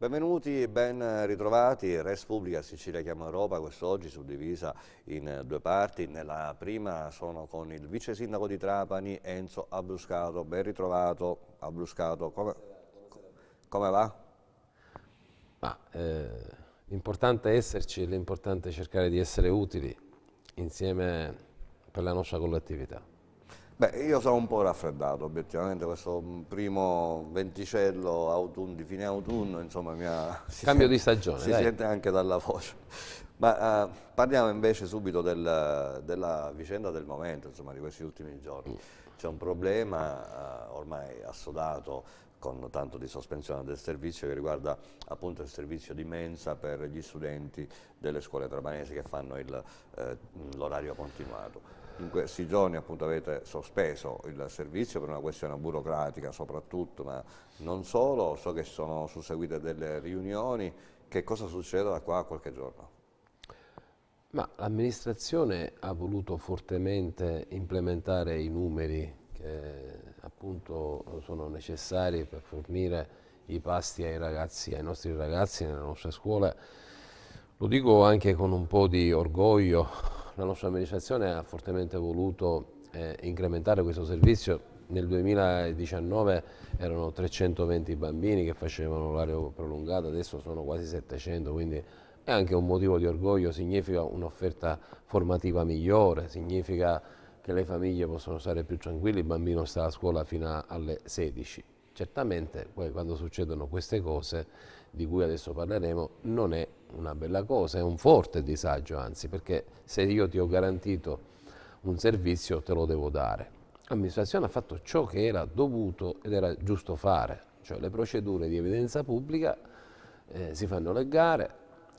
Benvenuti ben ritrovati, Res Pubblica Sicilia Chiama Europa, quest'oggi suddivisa in due parti, nella prima sono con il vice sindaco di Trapani Enzo Abruscato, ben ritrovato Abruscato, come, come va? Ma, eh, l'importante è esserci, l'importante è cercare di essere utili insieme per la nostra collettività. Beh, io sono un po' raffreddato, obiettivamente questo mm, primo venticello autunno, di fine autunno, insomma, mi ha... Cambio di stagione, Si dai. sente anche dalla voce. Ma uh, parliamo invece subito del, della vicenda del momento, insomma, di questi ultimi giorni. Mm. C'è un problema uh, ormai assodato con tanto di sospensione del servizio che riguarda appunto il servizio di mensa per gli studenti delle scuole trabanesi che fanno eh, l'orario eh, continuato. In questi giorni appunto, avete sospeso il servizio per una questione burocratica soprattutto, ma non solo, so che sono susseguite delle riunioni, che cosa succede da qua a qualche giorno? Ma l'amministrazione ha voluto fortemente implementare i numeri che appunto sono necessari per fornire i pasti ai ragazzi, ai nostri ragazzi nelle nostre scuole. Lo dico anche con un po' di orgoglio la nostra amministrazione ha fortemente voluto eh, incrementare questo servizio. Nel 2019 erano 320 bambini che facevano l'area prolungato, adesso sono quasi 700, quindi è anche un motivo di orgoglio, significa un'offerta formativa migliore, significa che le famiglie possono stare più tranquille, il bambino sta a scuola fino alle 16. Certamente poi quando succedono queste cose di cui adesso parleremo, non è una bella cosa, è un forte disagio anzi, perché se io ti ho garantito un servizio te lo devo dare. L'amministrazione ha fatto ciò che era dovuto ed era giusto fare, cioè le procedure di evidenza pubblica eh, si fanno le gare,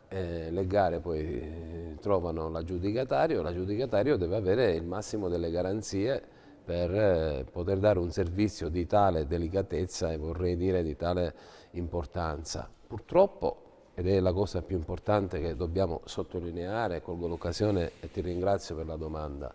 eh, le gare poi eh, trovano l'aggiudicatario, l'aggiudicatario deve avere il massimo delle garanzie per eh, poter dare un servizio di tale delicatezza e vorrei dire di tale importanza. Purtroppo, ed è la cosa più importante che dobbiamo sottolineare, colgo l'occasione e ti ringrazio per la domanda,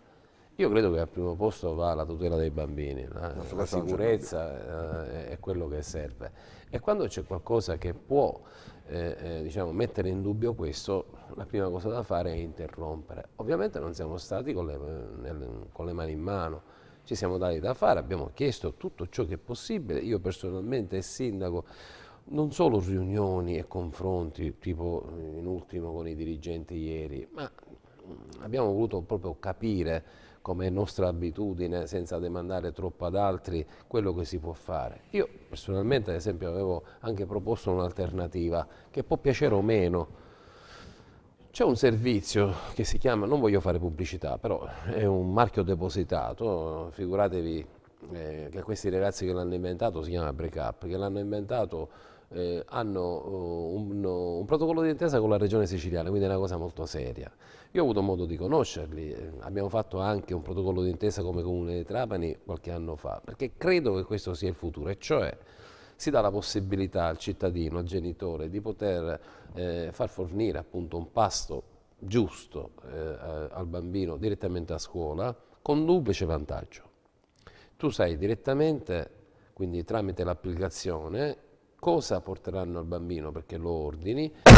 io credo che al primo posto va la tutela dei bambini, la, la sicurezza eh, è quello che serve. E quando c'è qualcosa che può eh, eh, diciamo, mettere in dubbio questo, la prima cosa da fare è interrompere. Ovviamente non siamo stati con le, nel, con le mani in mano, ci siamo dati da fare, abbiamo chiesto tutto ciò che è possibile, io personalmente e sindaco non solo riunioni e confronti, tipo eh, in ultimo con i dirigenti ieri, ma mm, abbiamo voluto proprio capire, come nostra abitudine, senza demandare troppo ad altri, quello che si può fare. Io personalmente, ad esempio, avevo anche proposto un'alternativa che può piacere o meno. C'è un servizio che si chiama, non voglio fare pubblicità, però è un marchio depositato, figuratevi eh, che questi ragazzi che l'hanno inventato, si chiama Break Up, che l'hanno inventato eh, hanno eh, un, un, protocollo di intesa con la regione siciliana, quindi è una cosa molto seria. Io ho avuto modo di conoscerli, eh, abbiamo fatto anche un protocollo di intesa come comune di Trapani qualche anno fa, perché credo che questo sia il futuro, e cioè si dà la possibilità al cittadino, al genitore, di poter eh, far fornire appunto un pasto giusto eh, al bambino direttamente a scuola con duplice vantaggio. Tu sai direttamente, quindi tramite l'applicazione, cosa porteranno al bambino perché lo ordini e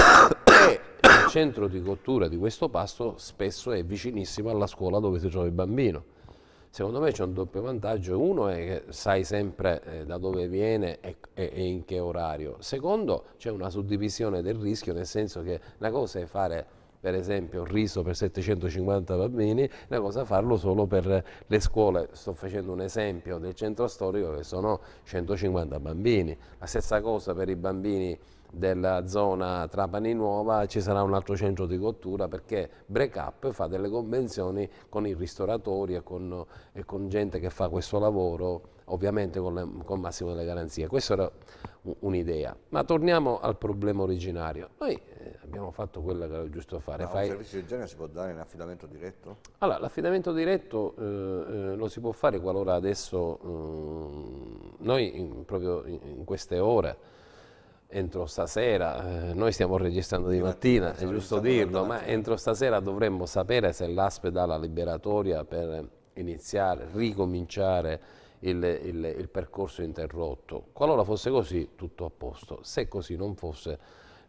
il centro di cottura di questo pasto spesso è vicinissimo alla scuola dove si trova il bambino. Secondo me c'è un doppio vantaggio, uno è che sai sempre eh, da dove viene e, e, e in che orario, secondo c'è una suddivisione del rischio nel senso che la cosa è fare per esempio il riso per 750 bambini, una cosa farlo solo per le scuole, sto facendo un esempio del centro storico che sono 150 bambini, la stessa cosa per i bambini della zona Trapani Nuova ci sarà un altro centro di cottura perché Break Up fa delle convenzioni con i ristoratori e con, e con gente che fa questo lavoro ovviamente con, le, con il massimo delle garanzie. Questa era un'idea. Ma torniamo al problema originario. Noi eh, abbiamo fatto quello che era giusto fare. Ma Fai... un servizio del genere si può dare in affidamento diretto? Allora, l'affidamento diretto eh, eh, lo si può fare qualora adesso eh, noi in, proprio in, queste ore entro stasera, eh, noi stiamo registrando di mattina, mattina è giusto dirlo, ma entro stasera dovremmo sapere se l'ASPE dà la liberatoria per iniziare, ricominciare il, il, il percorso interrotto. Qualora fosse così, tutto a posto. Se così non fosse,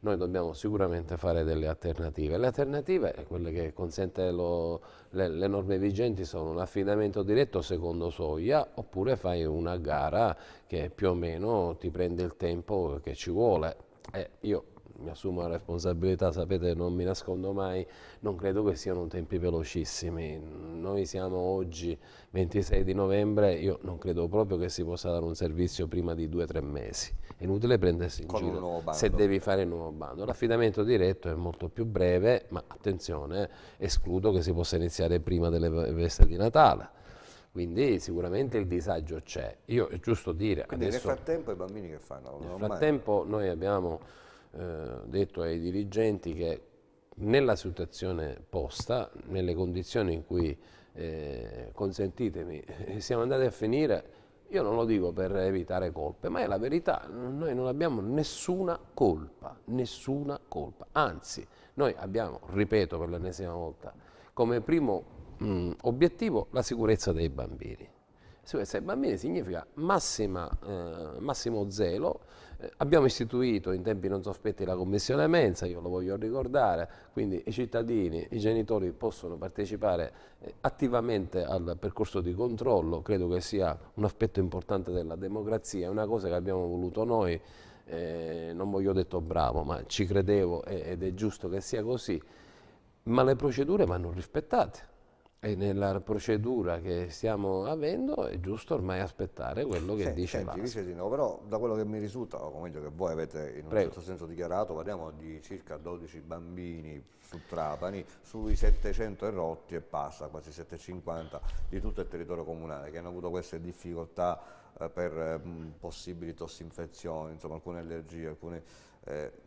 noi dobbiamo sicuramente fare delle alternative. Le alternative, eh, quelle che consente lo, le, le, norme vigenti, sono un diretto secondo soglia oppure fai una gara che più o meno ti prende il tempo che ci vuole. Eh, io mi assumo la responsabilità, sapete, non mi nascondo mai, non credo che siano tempi velocissimi. Noi siamo oggi 26 di novembre, io non credo proprio che si possa dare un servizio prima di due o tre mesi. È inutile prendersi in Con giro se devi fare il nuovo bando. L'affidamento diretto è molto più breve, ma attenzione, escludo che si possa iniziare prima delle veste di Natale quindi sicuramente il disagio c'è. Io è giusto dire. Quindi adesso, nel frattempo i bambini che fanno? Nel frattempo mai... noi abbiamo eh, detto ai dirigenti che nella situazione posta, nelle condizioni in cui, eh, consentitemi, siamo andati a finire, io non lo dico per evitare colpe, ma è la verità, noi non abbiamo nessuna colpa, nessuna colpa, anzi noi abbiamo, ripeto per l'ennesima volta, come primo mh, mm, obiettivo la sicurezza dei bambini. sicurezza dei bambini significa massima, eh, massimo zelo, eh, abbiamo istituito in tempi non sospetti la Commissione Mensa, io lo voglio ricordare, quindi i cittadini, i genitori possono partecipare eh, attivamente al percorso di controllo, credo che sia un aspetto importante della democrazia, è una cosa che abbiamo voluto noi, eh, non voglio detto bravo, ma ci credevo ed è giusto che sia così, ma le procedure vanno rispettate e nella procedura che stiamo avendo è giusto ormai aspettare quello che senti, dice senti, l'ASP. No, però da quello che mi risulta, o meglio che voi avete in un Prego. certo senso dichiarato, parliamo di circa 12 bambini su Trapani, sui 700 erotti e passa, quasi 750 di tutto il territorio comunale che hanno avuto queste difficoltà eh, per eh, possibili tossinfezioni, insomma alcune allergie, alcune... Eh,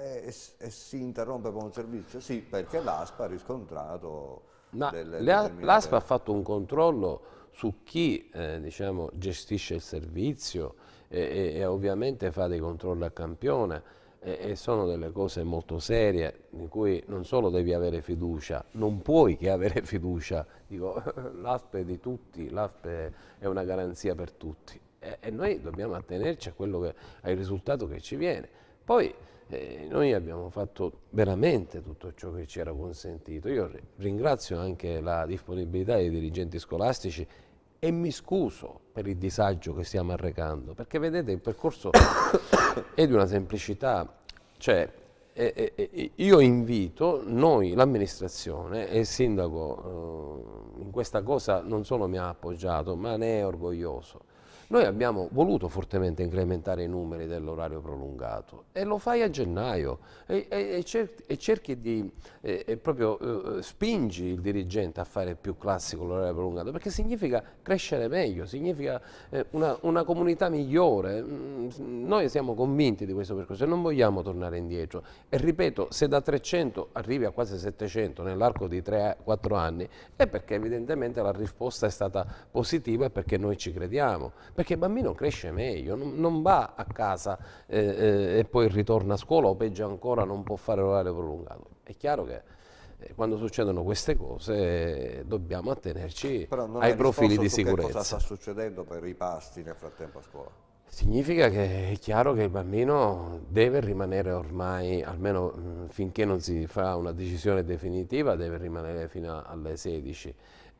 e, e si interrompe con un servizio? Sì, perché l'ASPA ha riscontrato No, L'ASPA ha fatto un controllo su chi eh, diciamo, gestisce il servizio e, e, e, ovviamente fa dei controlli a campione e, e, sono delle cose molto serie in cui non solo devi avere fiducia, non puoi che avere fiducia. Dico, l'ASPE è di tutti, l'ASPE è una garanzia per tutti e, noi dobbiamo attenerci che, al risultato che ci viene. Poi eh, noi abbiamo fatto veramente tutto ciò che ci era consentito. Io ringrazio anche la disponibilità dei dirigenti scolastici e mi scuso per il disagio che stiamo arrecando, perché vedete il percorso è di una semplicità, cioè eh, eh, io invito noi, l'amministrazione e il sindaco eh, in questa cosa non solo mi ha appoggiato, ma ne è orgoglioso noi abbiamo voluto fortemente incrementare i numeri dell'orario prolungato e lo fai a gennaio e, e, e cerchi di, e, proprio eh, spingi il dirigente a fare più classico l'orario prolungato perché significa crescere meglio, significa eh, una, una, comunità migliore. Mm, noi siamo convinti di questo percorso e non vogliamo tornare indietro. E ripeto, se da 300 arrivi a quasi 700 nell'arco di 3-4 anni è perché evidentemente la risposta è stata positiva e perché noi ci crediamo. Perché perché il bambino cresce meglio, non, non va a casa eh, eh, e poi ritorna a scuola o peggio ancora non può fare l'orario prolungato. È chiaro che eh, quando succedono queste cose dobbiamo attenerci ai profili di sicurezza. cosa sta succedendo per i pasti nel frattempo a scuola? Significa che è chiaro che il bambino deve rimanere ormai, almeno mm, finché non si fa una decisione definitiva, deve rimanere fino alle 16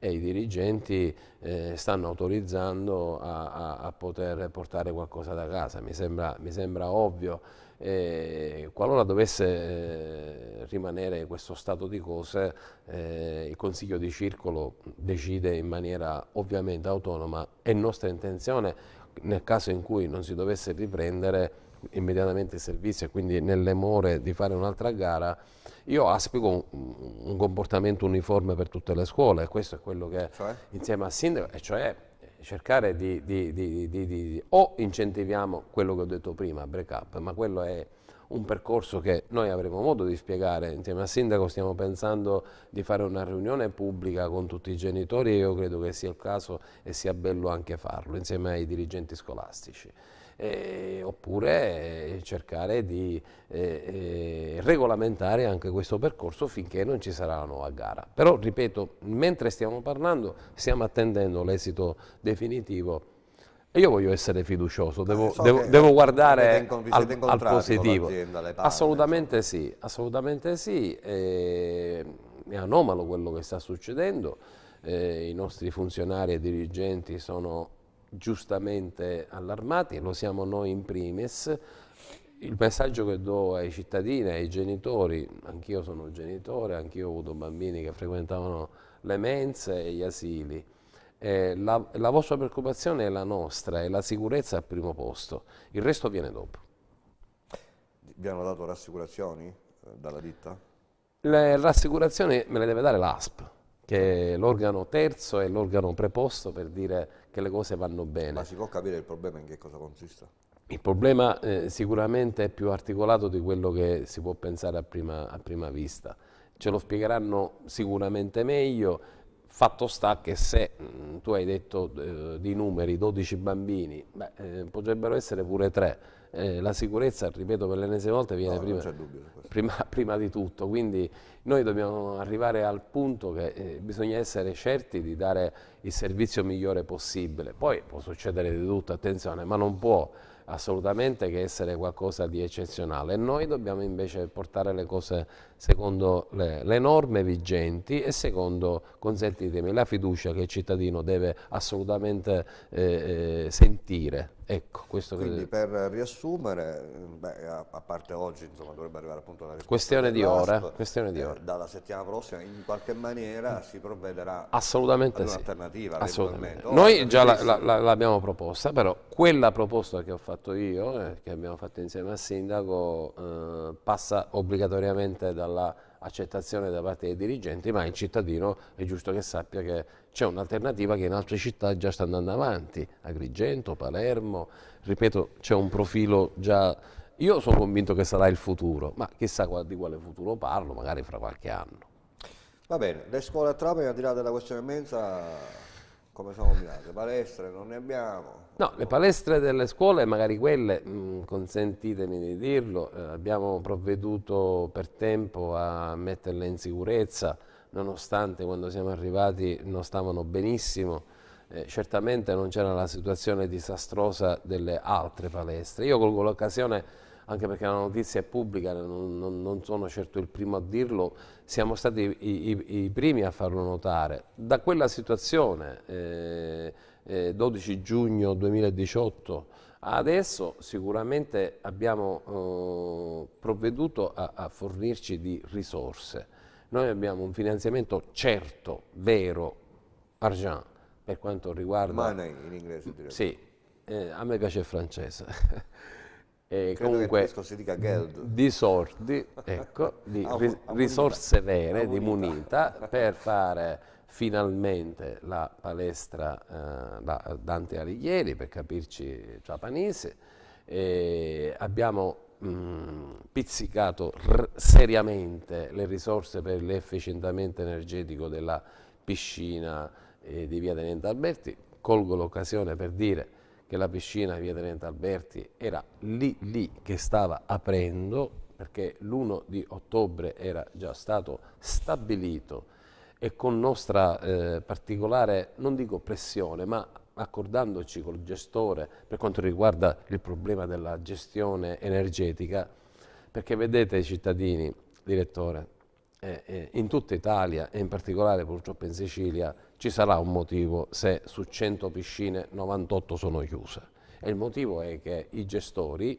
e i dirigenti eh, stanno autorizzando a, a, a, poter portare qualcosa da casa, mi sembra, mi sembra ovvio. Eh, qualora dovesse eh, rimanere questo stato di cose, eh, il Consiglio di Circolo decide in maniera ovviamente autonoma, è nostra intenzione nel caso in cui non si dovesse riprendere immediatamente il servizio e quindi nelle more di fare un'altra gara, io aspico un, un, comportamento uniforme per tutte le scuole e questo è quello che cioè? insieme al sindaco, e cioè cercare di, di, di, di, o incentiviamo quello che ho detto prima, break up, ma quello è un percorso che noi avremo modo di spiegare insieme al sindaco stiamo pensando di fare una riunione pubblica con tutti i genitori e io credo che sia il caso e sia bello anche farlo insieme ai dirigenti scolastici eh, oppure cercare di eh, eh, regolamentare anche questo percorso finché non ci sarà la nuova gara. Però, ripeto, mentre stiamo parlando stiamo attendendo l'esito definitivo e io voglio essere fiducioso, devo, eh, so devo, devo guardare al, al, positivo. Parle, assolutamente insomma. sì, assolutamente sì. Eh, è anomalo quello che sta succedendo, eh, i nostri funzionari e dirigenti sono giustamente allarmati, lo siamo noi in primis. Il messaggio che do ai cittadini, ai genitori, anch'io sono genitore, anch'io ho avuto bambini che frequentavano le mense e gli asili, eh, la, la vostra preoccupazione è la nostra, è la sicurezza al primo posto, il resto viene dopo. Vi hanno dato rassicurazioni eh, dalla ditta? Le rassicurazioni me le deve dare l'ASP, che l'organo terzo è l'organo preposto per dire che le cose vanno bene. Ma si può capire il problema in che cosa consiste? Il problema eh, sicuramente è più articolato di quello che si può pensare a prima, a prima vista. Ce lo spiegheranno sicuramente meglio, Fatto sta che se mh, mm, tu hai detto eh, di numeri 12 bambini, beh, eh, potrebbero essere pure 3 eh, la sicurezza, ripeto per l'ennesima volta, viene no, prima, prima, prima, di tutto, quindi noi dobbiamo arrivare al punto che eh, bisogna essere certi di dare il servizio migliore possibile, poi può succedere di tutto, attenzione, ma non può assolutamente che essere qualcosa di eccezionale, noi dobbiamo invece portare le cose secondo le, le, norme vigenti e secondo, consentitemi, la fiducia che il cittadino deve assolutamente eh, eh sentire. Ecco, Quindi credo. per riassumere, beh, a, a, parte oggi insomma, dovrebbe arrivare appunto una risposta. Questione di ora. Questione di eh, ora. Dalla settimana prossima in qualche maniera mm. si provvederà Assolutamente ad un'alternativa. Sì. Assolutamente. Noi già l'abbiamo proposta, però quella proposta che ho fatto io, eh, che abbiamo fatto insieme al sindaco, eh, passa obbligatoriamente dalla all'accettazione da parte dei dirigenti, ma il cittadino è giusto che sappia che c'è un'alternativa che in altre città già sta andando avanti, Agrigento, Palermo, ripeto c'è un profilo già, io sono convinto che sarà il futuro, ma chissà di quale futuro parlo, magari fra qualche anno. Va bene, le scuole a Trapani al di là della questione mensa come sono mirate, palestre non ne abbiamo, No, le palestre delle scuole, magari quelle, mh, mm, consentitemi di dirlo, eh, abbiamo provveduto per tempo a metterle in sicurezza, nonostante quando siamo arrivati non stavano benissimo, eh, certamente non c'era la situazione disastrosa delle altre palestre. Io colgo l'occasione, anche perché la notizia è pubblica, non, non, non, sono certo il primo a dirlo, siamo stati i, i, i primi a farlo notare. Da quella situazione... Eh, eh, 12 giugno 2018 adesso sicuramente abbiamo eh, provveduto a, a, fornirci di risorse. Noi abbiamo un finanziamento certo, vero, argent, per quanto riguarda... Money in inglese direi. Sì, eh, a me piace il francese. eh, Credo comunque si dica geld. di sordi, ecco, di ah, ris ah, risorse vere, di munita, per fare finalmente la palestra eh, da Dante Alighieri, per capirci Ciapanese, e abbiamo mh, mm, pizzicato seriamente le risorse per l'efficientamento energetico della piscina eh, di Via Tenente Alberti, colgo l'occasione per dire che la piscina di Via Tenente Alberti era lì lì che stava aprendo, perché l'1 di ottobre era già stato stabilito e con nostra eh, particolare, non dico pressione, ma accordandoci col gestore per quanto riguarda il problema della gestione energetica, perché vedete i cittadini, direttore, eh, eh, in tutta Italia e in particolare purtroppo in Sicilia ci sarà un motivo se su 100 piscine 98 sono chiuse. E il motivo è che i gestori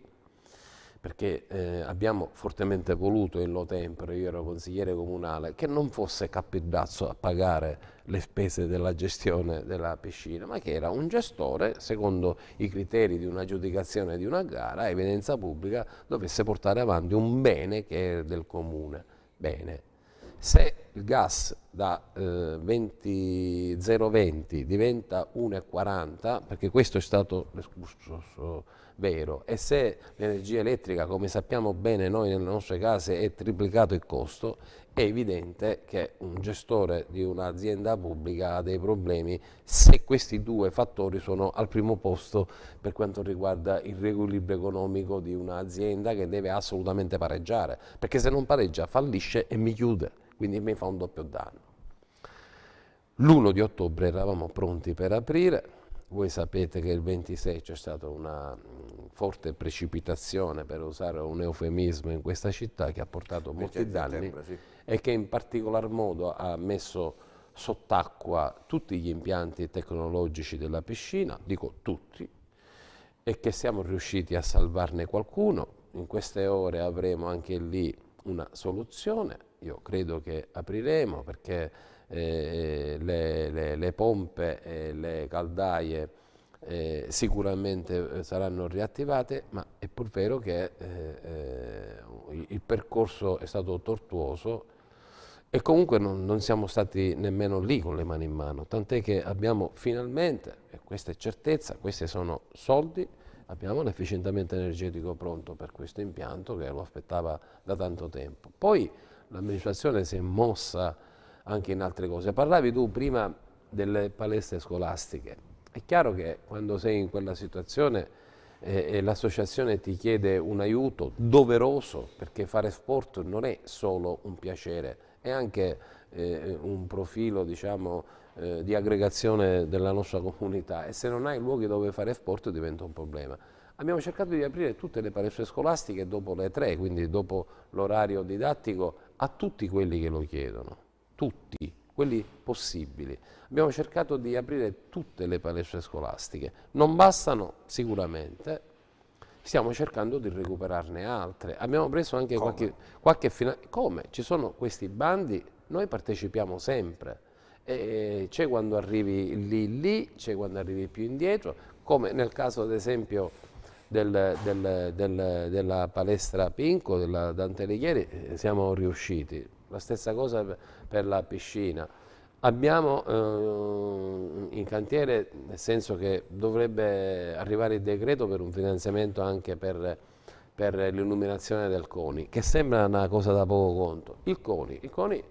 perché eh, abbiamo fortemente voluto in lo tempore, io ero consigliere comunale, che non fosse Cappidazzo a pagare le spese della gestione della piscina, ma che era un gestore, secondo i criteri di un'aggiudicazione di una gara, evidenza pubblica, dovesse portare avanti un bene che è del comune. Bene. Se il gas da eh, 0,20 diventa 1,40, perché questo è stato l'escurso vero, e se l'energia elettrica, come sappiamo bene noi nelle nostre case, è triplicato il costo, è evidente che un gestore di un'azienda pubblica ha dei problemi se questi due fattori sono al primo posto per quanto riguarda il riequilibrio economico di un'azienda che deve assolutamente pareggiare, perché se non pareggia fallisce e mi chiude quindi mi fa un doppio danno. L'1 di ottobre eravamo pronti per aprire, voi sapete che il 26 c'è stata una mm, forte precipitazione, per usare un eufemismo, in questa città che ha portato molti danni sì. e che in particolar modo ha messo sott'acqua tutti gli impianti tecnologici della piscina, dico tutti, e che siamo riusciti a salvarne qualcuno. In queste ore avremo anche lì una soluzione io credo che apriremo perché eh, le, le, le, pompe e le caldaie eh, sicuramente eh, saranno riattivate, ma è pur vero che eh, eh, il percorso è stato tortuoso e comunque non, non, siamo stati nemmeno lì con le mani in mano, tant'è che abbiamo finalmente, e questa è certezza, questi sono soldi, abbiamo l'efficientamento energetico pronto per questo impianto che lo aspettava da tanto tempo. Poi l'amministrazione si è mossa anche in altre cose. Parlavi tu prima delle palestre scolastiche. È chiaro che quando sei in quella situazione eh, e eh, l'associazione ti chiede un aiuto doveroso, perché fare sport non è solo un piacere, è anche eh, un profilo diciamo, eh, di aggregazione della nostra comunità e se non hai luoghi dove fare sport diventa un problema. Abbiamo cercato di aprire tutte le palestre scolastiche dopo le tre, quindi dopo l'orario didattico a tutti quelli che lo chiedono, tutti, quelli possibili. Abbiamo cercato di aprire tutte le palestre scolastiche, non bastano sicuramente, stiamo cercando di recuperarne altre. Abbiamo preso anche come? qualche, qualche finanziamento. Come? Ci sono questi bandi, noi partecipiamo sempre. c'è quando arrivi lì lì, c'è quando arrivi più indietro, come nel caso ad esempio del, del, del, della palestra Pinco, della Dante Alighieri, eh, siamo riusciti. La stessa cosa per la piscina. Abbiamo eh, in cantiere, nel senso che dovrebbe arrivare il decreto per un finanziamento anche per, per l'illuminazione del CONI, che sembra una cosa da poco conto. Il CONI, il CONI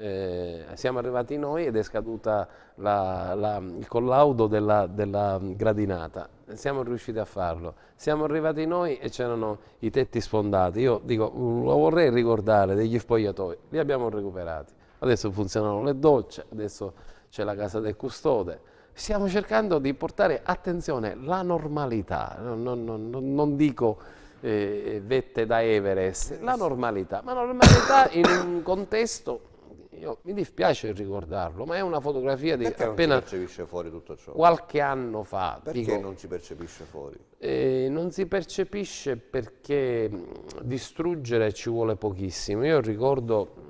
eh, siamo arrivati noi ed è scaduto il collaudo della, della, gradinata. Siamo riusciti a farlo. Siamo arrivati noi e c'erano i tetti sfondati. Io dico, mm, lo vorrei ricordare degli spogliatoi, li abbiamo recuperati. Adesso funzionano le docce, adesso c'è la casa del custode. Stiamo cercando di portare, attenzione, la normalità. Non, non, non dico... Eh, vette da Everest, la normalità, ma normalità in un contesto io, mi dispiace ricordarlo, ma è una fotografia di Perché appena non si percepisce fuori tutto ciò? Qualche anno fa. Perché dico, non si percepisce fuori? Eh, non si percepisce perché distruggere ci vuole pochissimo. Io ricordo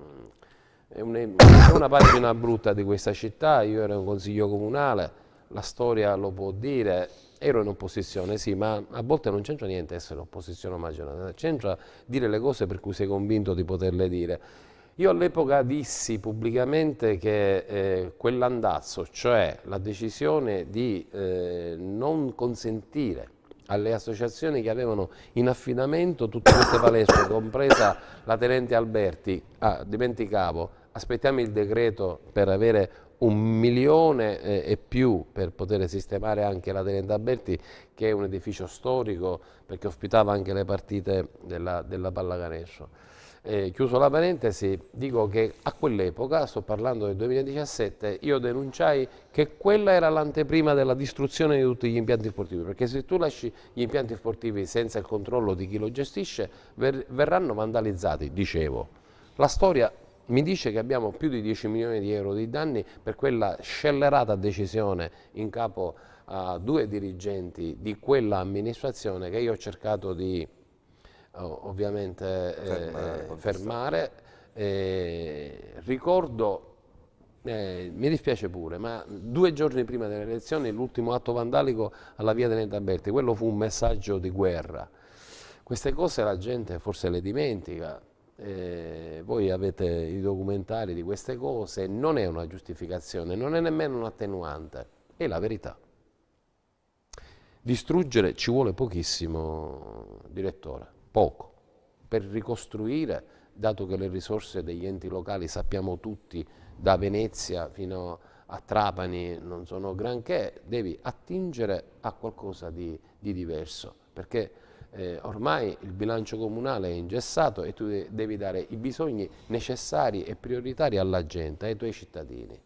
è una pagina brutta di questa città, io ero in consiglio comunale, la storia lo può dire, ero in opposizione, sì, ma a volte non c'entra niente essere opposizione o maggioranza, c'entra dire le cose per cui sei convinto di poterle dire. Io all'epoca dissi pubblicamente che eh, quell'andazzo, cioè la decisione di eh, non consentire alle associazioni che avevano in affidamento tutte queste palestre, compresa la Tenente Alberti, ah, dimenticavo, aspettiamo il decreto per avere un milione eh, e più per poter sistemare anche la Tenente Alberti che è un edificio storico perché ospitava anche le partite della, della pallacanestro eh, chiuso la parentesi, dico che a quell'epoca, sto parlando del 2017, io denunciai che quella era l'anteprima della distruzione di tutti gli impianti sportivi, perché se tu lasci gli impianti sportivi senza il controllo di chi lo gestisce, ver verranno vandalizzati, dicevo. La storia mi dice che abbiamo più di 10 milioni di euro di danni per quella scellerata decisione in capo a due dirigenti di quella amministrazione che io ho cercato di ovviamente fermare. Eh, fermare. Eh, ricordo, eh, mi dispiace pure, ma due giorni prima delle elezioni l'ultimo atto vandalico alla via Tenente Berti, quello fu un messaggio di guerra. Queste cose la gente forse le dimentica, eh, voi avete i documentari di queste cose, non è una giustificazione, non è nemmeno un attenuante, è la verità. Distruggere ci vuole pochissimo, direttore poco per ricostruire, dato che le risorse degli enti locali sappiamo tutti, da Venezia fino a Trapani non sono granché, devi attingere a qualcosa di, di diverso, perché eh, ormai il bilancio comunale è ingessato e tu devi dare i bisogni necessari e prioritari alla gente, ai tuoi cittadini.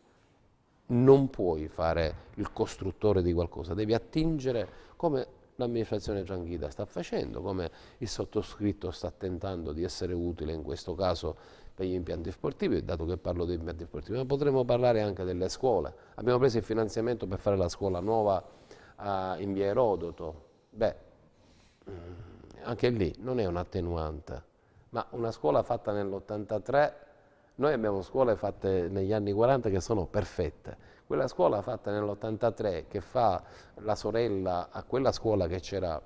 Non puoi fare il costruttore di qualcosa, devi attingere come l'amministrazione tranquilla sta facendo, come il sottoscritto sta tentando di essere utile in questo caso per gli impianti sportivi, dato che parlo di impianti sportivi, ma potremmo parlare anche delle scuole. Abbiamo preso il finanziamento per fare la scuola nuova a, in via Erodoto. Beh, mm, anche lì non è un'attenuante, ma una scuola fatta nell'83, noi abbiamo scuole fatte negli anni 40 che sono perfette quella scuola fatta nell'83 che fa la sorella a quella scuola che c'era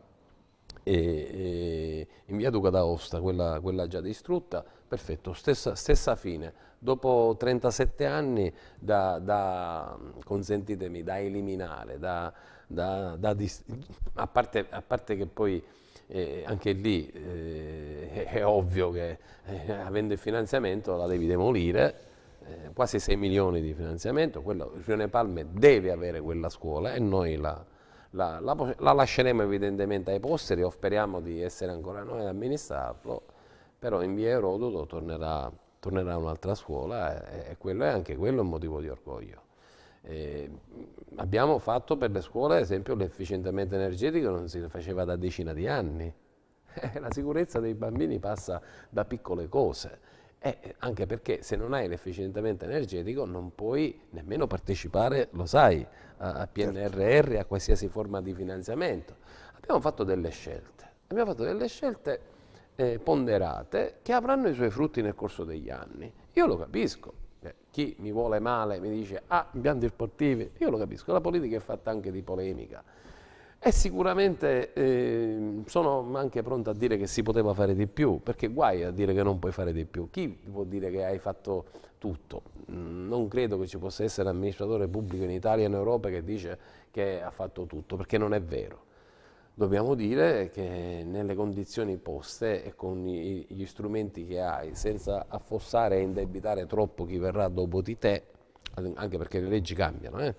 eh, eh, in via Duca d'Aosta, quella, quella già distrutta, perfetto, stessa, stessa, fine. Dopo 37 anni da, da consentitemi, da eliminare, da, da, da a, parte, a, parte, che poi eh, anche lì eh, è ovvio che eh, avendo il finanziamento la devi demolire eh, quasi 6 milioni di finanziamento, quello, il Rione Palme deve avere quella scuola e noi la, la, la, la lasceremo evidentemente ai posteri o speriamo di essere ancora noi ad amministrarlo, però in via Erodoto tornerà, tornerà un'altra scuola e, e quello è anche quello un motivo di orgoglio. Eh, abbiamo fatto per le scuole, ad esempio, l'efficientamento energetico non si faceva da decina di anni. la sicurezza dei bambini passa da piccole cose. Eh, anche perché se non hai l'efficientamento energetico non puoi nemmeno partecipare, lo sai, a PNRR, a qualsiasi forma di finanziamento. Abbiamo fatto delle scelte, abbiamo fatto delle scelte eh, ponderate che avranno i suoi frutti nel corso degli anni. Io lo capisco, eh, chi mi vuole male mi dice ah, impianti sportivi, io lo capisco, la politica è fatta anche di polemica. E sicuramente eh, sono anche pronto a dire che si poteva fare di più, perché guai a dire che non puoi fare di più. Chi può dire che hai fatto tutto? Mm, non credo che ci possa essere un amministratore pubblico in Italia e in Europa che dice che ha fatto tutto, perché non è vero. Dobbiamo dire che nelle condizioni poste e con gli strumenti che hai, senza affossare e indebitare troppo chi verrà dopo di te, anche perché le leggi cambiano, eh?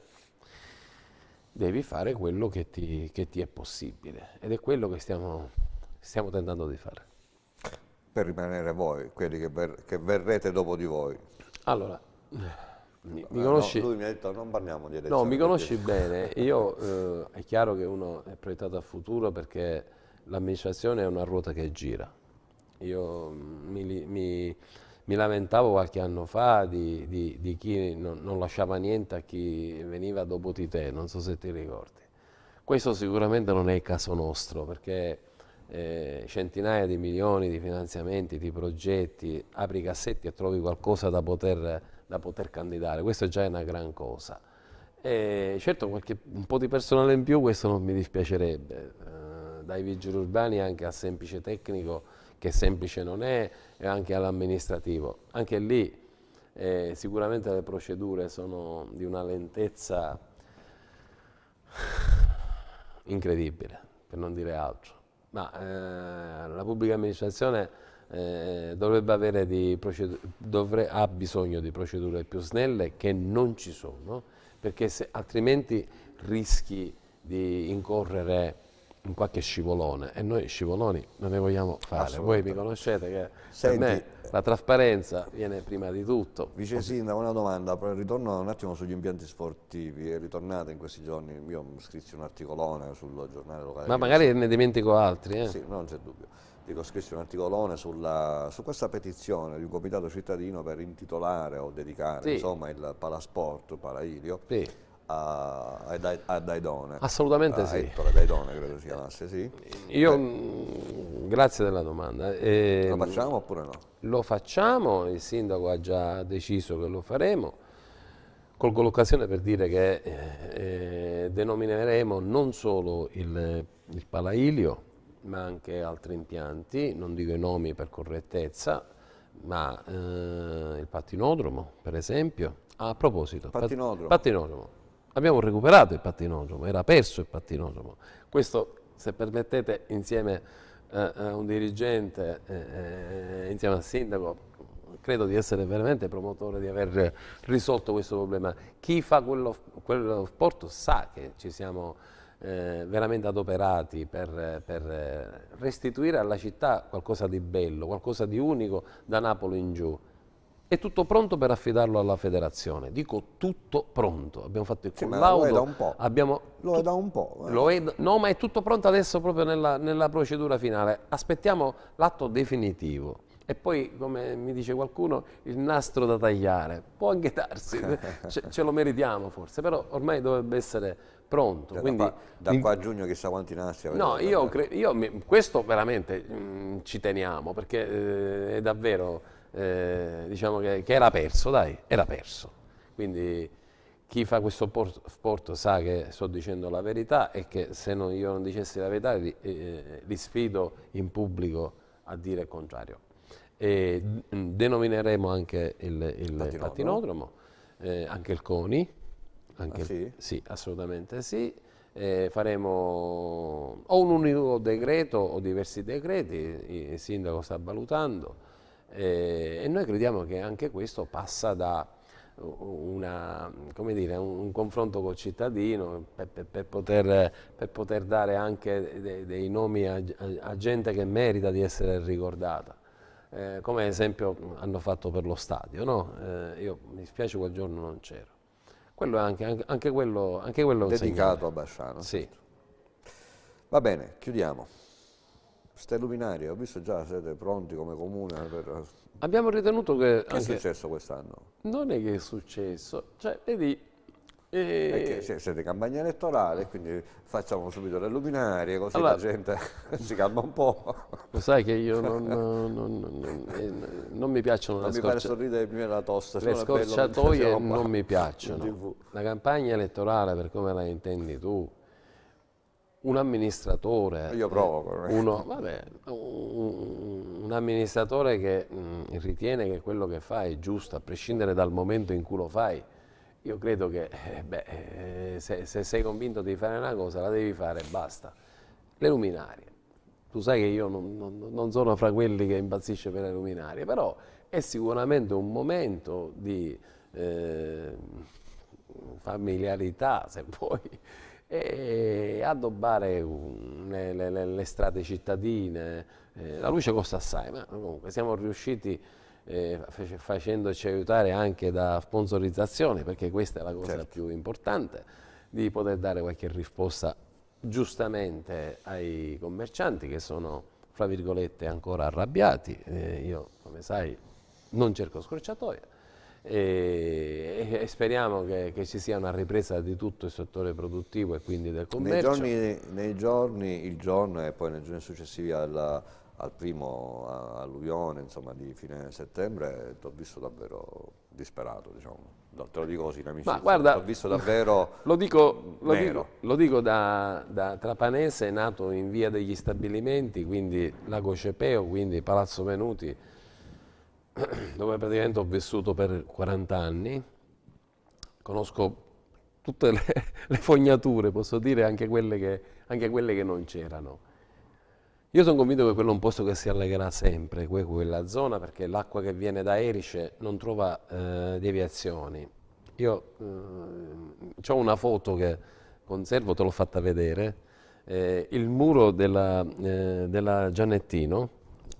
devi fare quello che ti, che ti, è possibile ed è quello che stiamo, stiamo tentando di fare. Per rimanere voi, quelli che, ver, che verrete dopo di voi. Allora, mi, mi eh, conosci... No, lui mi ha detto non parliamo di elezioni. No, mi conosci bene, io eh, è chiaro che uno è proiettato a futuro perché l'amministrazione è una ruota che gira. Io mm, mi, mi mi lamentavo qualche anno fa di, di, di chi non, non, lasciava niente a chi veniva dopo di te, non so se ti ricordi. Questo sicuramente non è il caso nostro perché eh, centinaia di milioni di finanziamenti, di progetti, apri i cassetti e trovi qualcosa da poter, da poter candidare, questo già è una gran cosa. E certo qualche, un po' di personale in più questo non mi dispiacerebbe, eh, dai vigili urbani anche a semplice tecnico che semplice non è, e anche all'amministrativo. Anche lì eh, sicuramente le procedure sono di una lentezza incredibile, per non dire altro. Ma eh, la pubblica amministrazione eh, dovre, ha bisogno di procedure più snelle che non ci sono, perché se, altrimenti rischi di incorrere un qualche scivolone e noi scivoloni non ne vogliamo fare. Voi mi conoscete che Senti, per me la trasparenza viene prima di tutto. Vice Sindaco, una domanda, ritorno un attimo sugli impianti sportivi, è ritornata in questi giorni, io ho scritto un articolone sul giornale locale. Ma magari ne dimentico altri. Eh? Sì, non c'è dubbio. Dico, scritto un articolone sulla, su questa petizione di un comitato cittadino per intitolare o dedicare sì. insomma, il palasport, il palaidio. Sì a, a, Dai, a Daidone. Assolutamente a sì. Ettore Daidone credo si chiamasse, sì. Io, mm, grazie della domanda. Eh, lo facciamo oppure no? Lo facciamo, il sindaco ha già deciso che lo faremo. Colgo l'occasione per dire che eh, eh denomineremo non solo il, il Palailio, ma anche altri impianti, non dico i nomi per correttezza, ma eh, il pattinodromo per esempio. Ah, a proposito, pattinodromo. pattinodromo abbiamo recuperato il pattinodromo, era perso il pattinodromo. Questo, se permettete, insieme eh, a eh, un dirigente, eh, eh, insieme al sindaco, credo di essere veramente promotore di aver risolto questo problema. Chi fa quello, quello sport sa che ci siamo eh, veramente adoperati per, per restituire alla città qualcosa di bello, qualcosa di unico da Napoli in giù è tutto pronto per affidarlo alla federazione. Dico tutto pronto. Abbiamo fatto il sì, Lo è da un po'. Abbiamo, lo è da un po'. Eh. È, no, ma è tutto pronto adesso proprio nella, nella procedura finale. Aspettiamo l'atto definitivo. E poi, come mi dice qualcuno, il nastro da tagliare. Può anche darsi, ce, ce lo meritiamo forse, però ormai dovrebbe essere pronto. Cioè, quindi, da, qua, da qua, a giugno chissà quanti nastri No, io, io, questo veramente mh, mm, ci teniamo, perché eh, è davvero eh, diciamo che, che, era perso, dai, era perso. Quindi chi fa questo sport sa che sto dicendo la verità e che se non io non dicessi la verità li, eh, li sfido in pubblico a dire il contrario. E mm, denomineremo anche il, il patinodromo, patinodromo eh, anche il CONI, anche ah, sì? Il, sì, assolutamente sì. Eh, faremo o un unico decreto o diversi decreti, il sindaco sta valutando eh, e noi crediamo che anche questo passa da una, dire, un, confronto col cittadino per, per, per, poter, per poter, dare anche dei, dei nomi a, a, gente che merita di essere ricordata. Eh, come esempio hanno fatto per lo stadio, no? eh, io mi spiace quel giorno non c'ero. Quello è anche, anche, anche, quello, anche quello dedicato a Basciano. Sì. Va bene, chiudiamo. Ste luminarie, ho visto già, siete pronti come comune per... Abbiamo ritenuto che... Che è successo quest'anno? Non è che è successo, cioè, vedi... E... Perché siete campagna elettorale, quindi facciamo subito le luminarie, così allora, la gente si calma un po'. Lo sai che io non, non, non, non mi piacciono le scorciatoie. Le scorciatoie non mi piacciono. La campagna elettorale, per come la intendi tu, un amministratore. Io provo. Eh, uno, vabbè, un, un, amministratore che mh, mm, ritiene che quello che fa è giusto, a prescindere dal momento in cui lo fai. Io credo che eh, beh, eh, se, se, sei convinto di fare una cosa la devi fare e basta. Le luminarie. Tu sai che io non, non, non sono fra quelli che impazzisce per le luminarie, però è sicuramente un momento di eh, familiarità, se vuoi, e addobbare le, le, le strade cittadine. Eh, la luce costa assai, ma comunque siamo riusciti eh, facendoci aiutare anche da sponsorizzazione, perché questa è la cosa certo. più importante, di poter dare qualche risposta giustamente ai commercianti che sono, fra virgolette, ancora arrabbiati. Eh, io, come sai, non cerco scorciatoia e, e speriamo che, che, ci sia una ripresa di tutto il settore produttivo e quindi del commercio. Nei giorni, nei giorni il giorno e poi nei giorni successivi alla, al primo alluvione insomma, di fine settembre ti ho visto davvero disperato, diciamo. Te lo dico così, amici. Ma guarda, ho visto davvero. Lo dico, lo dico, lo dico da, da, Trapanese, nato in via degli stabilimenti, quindi Lago Cepeo, quindi Palazzo Venuti dove praticamente ho vissuto per 40 anni, conosco tutte le, le fognature, posso dire, anche quelle che, anche quelle che non c'erano. Io sono convinto che quello è un posto che si allegherà sempre, quella zona, perché l'acqua che viene da Erice non trova eh, deviazioni. Io eh, ho una foto che conservo, te l'ho fatta vedere, eh, il muro della, eh, della Gianettino,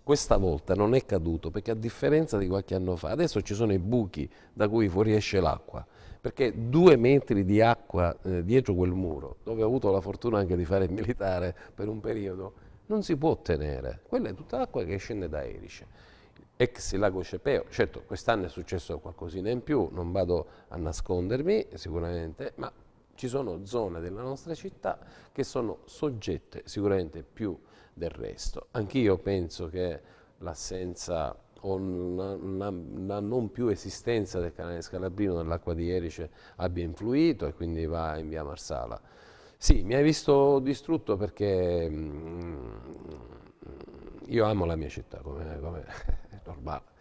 questa volta non è caduto perché a differenza di qualche anno fa, adesso ci sono i buchi da cui fuoriesce l'acqua, perché due metri di acqua eh, dietro quel muro, dove ho avuto la fortuna anche di fare il militare per un periodo, non si può ottenere. Quella è tutta l'acqua che scende da Erice ex lago Cepeo. Certo, quest'anno è successo qualcosina in più, non vado a nascondermi sicuramente, ma ci sono zone della nostra città che sono soggette sicuramente più del resto. Anch'io penso che l'assenza o la non più esistenza del canale Scalabrino nell'acqua di Erice abbia influito e quindi va in via Marsala. Sì, mi hai visto distrutto perché mm, io amo la mia città, come è normale.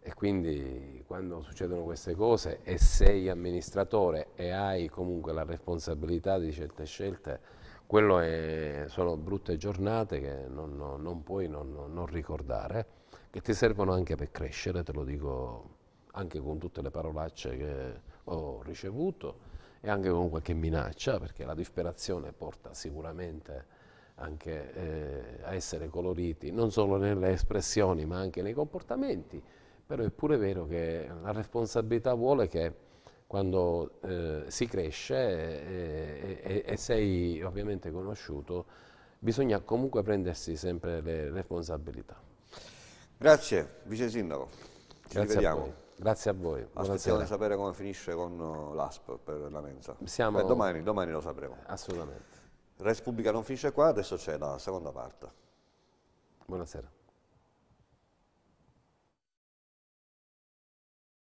E quindi quando succedono queste cose e sei amministratore e hai comunque la responsabilità di certe scelte, quello è, sono brutte giornate che non, non, non puoi non, non, ricordare, che ti servono anche per crescere, te lo dico anche con tutte le parolacce che ho ricevuto e anche con qualche minaccia, perché la disperazione porta sicuramente anche eh, a essere coloriti, non solo nelle espressioni ma anche nei comportamenti, però è pure vero che la responsabilità vuole che quando eh, si cresce eh, e, e, e, sei ovviamente conosciuto, bisogna comunque prendersi sempre le responsabilità. Grazie, Vice Sindaco. Ci Grazie rivediamo. A Grazie a voi. Buonasera. Aspettiamo di sapere come finisce con uh, l'ASP per la mensa. Siamo... Beh, domani, domani lo sapremo. Assolutamente. Res non finisce qua, adesso c'è la seconda parte. Buonasera.